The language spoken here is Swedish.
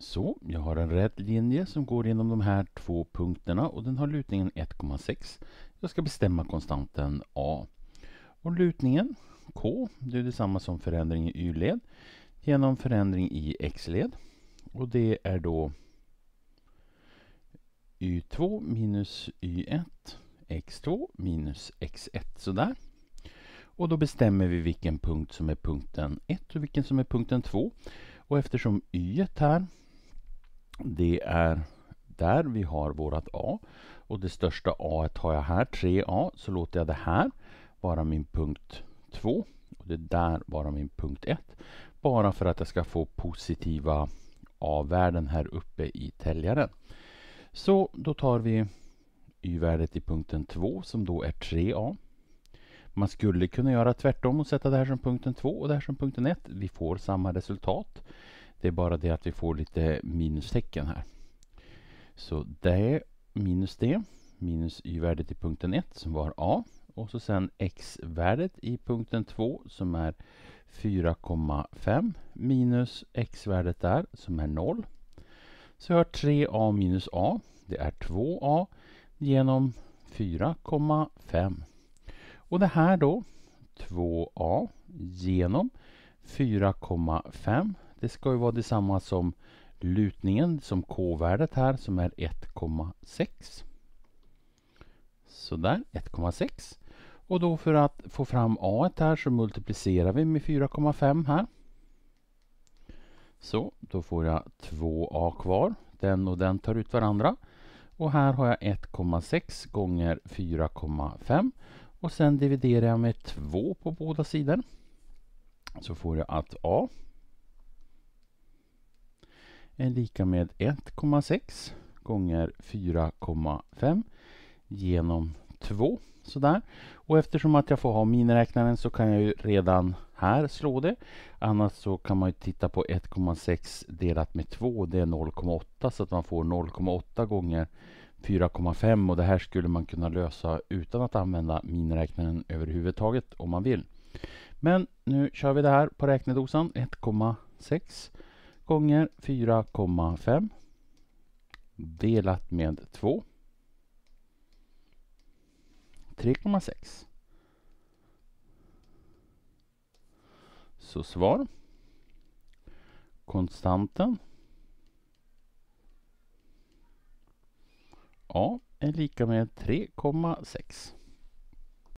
Så, jag har en rät linje som går genom de här två punkterna och den har lutningen 1,6. Jag ska bestämma konstanten A. Och lutningen K, det är detsamma som förändring i Y-led genom förändring i X-led. Och det är då Y2 minus Y1 X2 minus X1 sådär. Och då bestämmer vi vilken punkt som är punkten 1 och vilken som är punkten 2. Och eftersom y här det är där vi har vårt A. Och det största A har jag här, 3A, så låter jag det här vara min punkt 2. Och det där vara min punkt 1. Bara för att jag ska få positiva A-värden här uppe i täljaren. Så då tar vi Y-värdet i punkten 2 som då är 3A. Man skulle kunna göra tvärtom och sätta det här som punkten 2 och det här som punkten 1. Vi får samma resultat. Det är bara det att vi får lite minustecken här. Så det minus det minus y-värdet i punkten 1 som var a och så sen x-värdet i punkten 2 som är 4,5 minus x-värdet där som är 0. Så jag har 3a minus a, det är 2a genom 4,5. Och det här då, 2a genom 4,5 det ska ju vara detsamma som lutningen, som k-värdet här, som är 1,6. Sådär, 1,6. Och då för att få fram a här så multiplicerar vi med 4,5 här. Så, då får jag 2a kvar. Den och den tar ut varandra. Och här har jag 1,6 gånger 4,5. Och sen dividerar jag med 2 på båda sidor. Så får jag att a är lika med 1,6 gånger 4,5 genom 2. Sådär. Och eftersom att jag får ha miniräknaren så kan jag ju redan här slå det. Annars så kan man ju titta på 1,6 delat med 2. Det är 0,8 så att man får 0,8 gånger 4,5 och det här skulle man kunna lösa utan att använda miniräknaren överhuvudtaget om man vill. Men nu kör vi det här på räknedosan 1,6 gånger 4,5 delat med 2. 3,6. Så svar. Konstanten A är lika med 3,6.